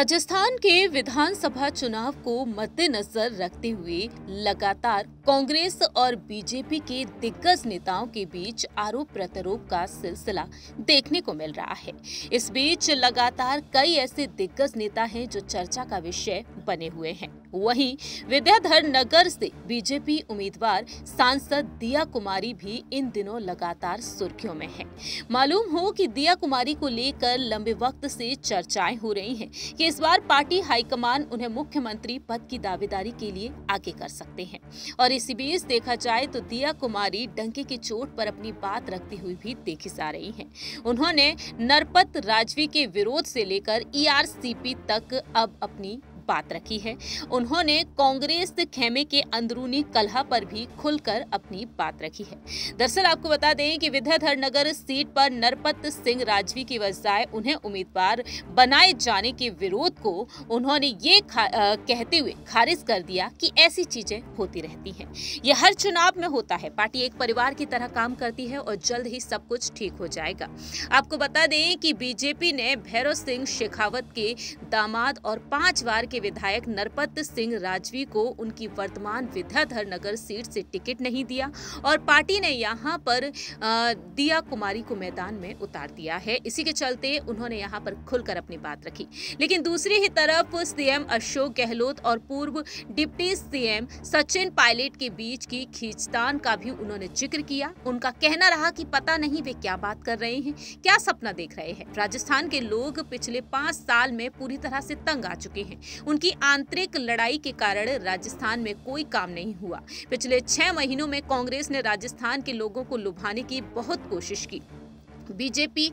राजस्थान के विधानसभा चुनाव को मद्देनजर रखते हुए लगातार कांग्रेस और बीजेपी के दिग्गज नेताओं के बीच आरोप प्रत्यारोप का सिलसिला देखने को मिल रहा है इस बीच लगातार कई ऐसे दिग्गज नेता हैं जो चर्चा का विषय बने हुए हैं वहीं विद्याधर नगर से बीजेपी उम्मीदवार सांसद दिया कुमारी भी इन दिनों लगातार सुर्खियों में है मालूम हो कि दिया कुमारी को लेकर लंबे वक्त से चर्चाएं हो रही हैं कि इस बार पार्टी हाईकमान उन्हें मुख्यमंत्री पद की दावेदारी के लिए आगे कर सकते हैं और इसी बीच देखा जाए तो दिया कुमारी डंके की चोट पर अपनी बात रखती हुई भी देखी जा रही है उन्होंने नरपत राजवी के विरोध से लेकर ई e तक अब अपनी बात रखी है उन्होंने कांग्रेस खेमे के अंदरूनी कलह पर भी खुलकर अपनी बात रखी है दरअसल आपको बता दें कि विद्याधर नगर सीट पर नरपत सिंह राजवी की बजाय उन्हें उम्मीदवार बनाए जाने के विरोध को उन्होंने ये खा, आ, कहते हुए खारिज कर दिया कि ऐसी चीजें होती रहती हैं यह हर चुनाव में होता है पार्टी एक परिवार की तरह काम करती है और जल्द ही सब कुछ ठीक हो जाएगा आपको बता दें कि बीजेपी ने भैरव सिंह शेखावत के दामाद और पांच बार के विधायक नरपत सिंह राजवी को उनकी वर्तमान विद्याधर नगर सीट से टिकट नहीं दिया और पार्टी ने यहाँ पर दिया कुमारी को मैदान में उतार दिया है इसी के चलते उन्होंने यहाँ पर खुलकर अपनी बात रखी लेकिन दूसरी ही तरफ सीएम अशोक गहलोत और पूर्व डिप्टी सीएम सचिन पायलट के बीच की खींचतान का भी उन्होंने जिक्र किया उनका कहना रहा कि पता नहीं वे क्या बात कर रहे हैं क्या सपना देख रहे हैं राजस्थान के लोग पिछले पांच साल में पूरी तरह से तंग आ चुके हैं उनकी आंतरिक लड़ाई के कारण राजस्थान में कोई काम नहीं हुआ पिछले छह महीनों में कांग्रेस ने राजस्थान के लोगों को लुभाने की बहुत कोशिश की बीजेपी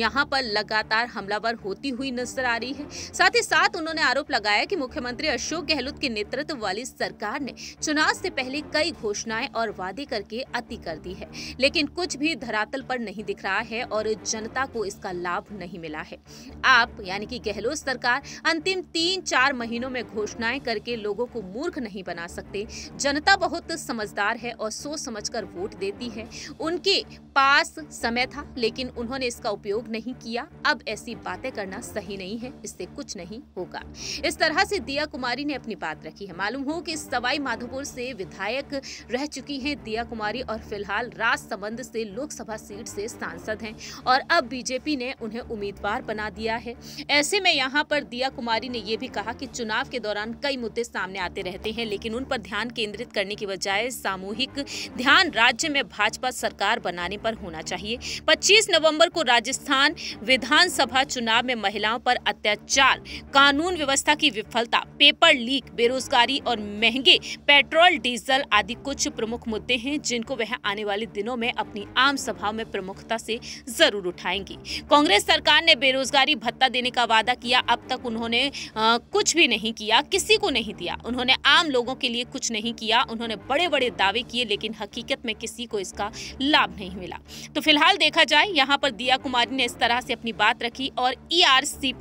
यहाँ पर लगातार हमलावर होती हुई नजर आ रही है साथ ही साथ उन्होंने आरोप लगाया कि मुख्यमंत्री अशोक गहलोत के नेतृत्व वाली सरकार ने चुनाव से पहले कई घोषणाएं और वादे करके अति कर दी है लेकिन कुछ भी धरातल पर नहीं दिख रहा है और जनता को इसका लाभ नहीं मिला है आप यानी कि गहलोत सरकार अंतिम तीन चार महीनों में घोषणाएं करके लोगों को मूर्ख नहीं बना सकते जनता बहुत समझदार है और सोच समझ वोट देती है उनके पास समय था लेकिन उन्होंने इसका उपयोग नहीं किया अब ऐसी बातें करना सही नहीं है इससे कुछ नहीं होगा इस तरह से दिया कुमारी ने अपनी बात रखी है मालूम हो कि सवाई माधोपुर से विधायक रह चुकी हैं दिया कुमारी और फिलहाल राजसमंद से लोकसभा सीट से सांसद हैं और अब बीजेपी ने उन्हें उम्मीदवार बना दिया है ऐसे में यहाँ पर दिया कुमारी ने यह भी कहा कि चुनाव के दौरान कई मुद्दे सामने आते रहते हैं लेकिन उन पर ध्यान केंद्रित करने की बजाय सामूहिक ध्यान राज्य में भाजपा सरकार बनाने पर पर होना चाहिए 25 नवंबर को राजस्थान विधानसभा चुनाव में महिलाओं पर अत्याचार कानून व्यवस्था की विफलता पेपर लीक बेरोजगारी और महंगे पेट्रोल डीजल आदि कुछ प्रमुख मुद्दे हैं जिनको वह आने वाले दिनों में अपनी आम सभा में प्रमुखता से जरूर उठाएंगी कांग्रेस सरकार ने बेरोजगारी भत्ता देने का वादा किया अब तक उन्होंने आ, कुछ भी नहीं किया किसी को नहीं दिया उन्होंने आम लोगों के लिए कुछ नहीं किया उन्होंने बड़े बड़े दावे किए लेकिन हकीकत में किसी को इसका लाभ नहीं मिला मिला तो फिलहाल देखा जाए यहाँ पर दिया कुमारी ने इस तरह से अपनी बात रखी और ई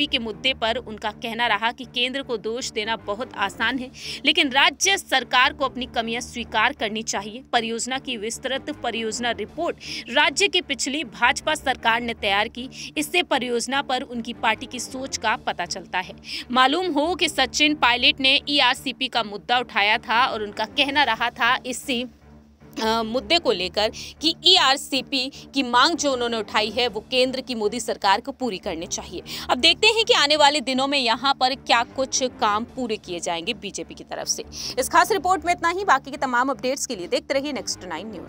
e के मुद्दे पर उनका कहना रहा कि केंद्र को दोष देना बहुत आसान है लेकिन राज्य सरकार को अपनी कमियां स्वीकार करनी चाहिए परियोजना की विस्तृत परियोजना रिपोर्ट राज्य की पिछली भाजपा सरकार ने तैयार की इससे परियोजना पर उनकी पार्टी की सोच का पता चलता है मालूम हो कि सचिन पायलट ने ईआरसीपी e का मुद्दा उठाया था और उनका कहना रहा था इससे आ, मुद्दे को लेकर कि ईआरसीपी e की मांग जो उन्होंने उठाई है वो केंद्र की मोदी सरकार को पूरी करनी चाहिए अब देखते हैं कि आने वाले दिनों में यहाँ पर क्या कुछ काम पूरे किए जाएंगे बीजेपी की तरफ से इस खास रिपोर्ट में इतना ही बाकी के तमाम अपडेट्स के लिए देखते रहिए नेक्स्ट नाइन न्यूज़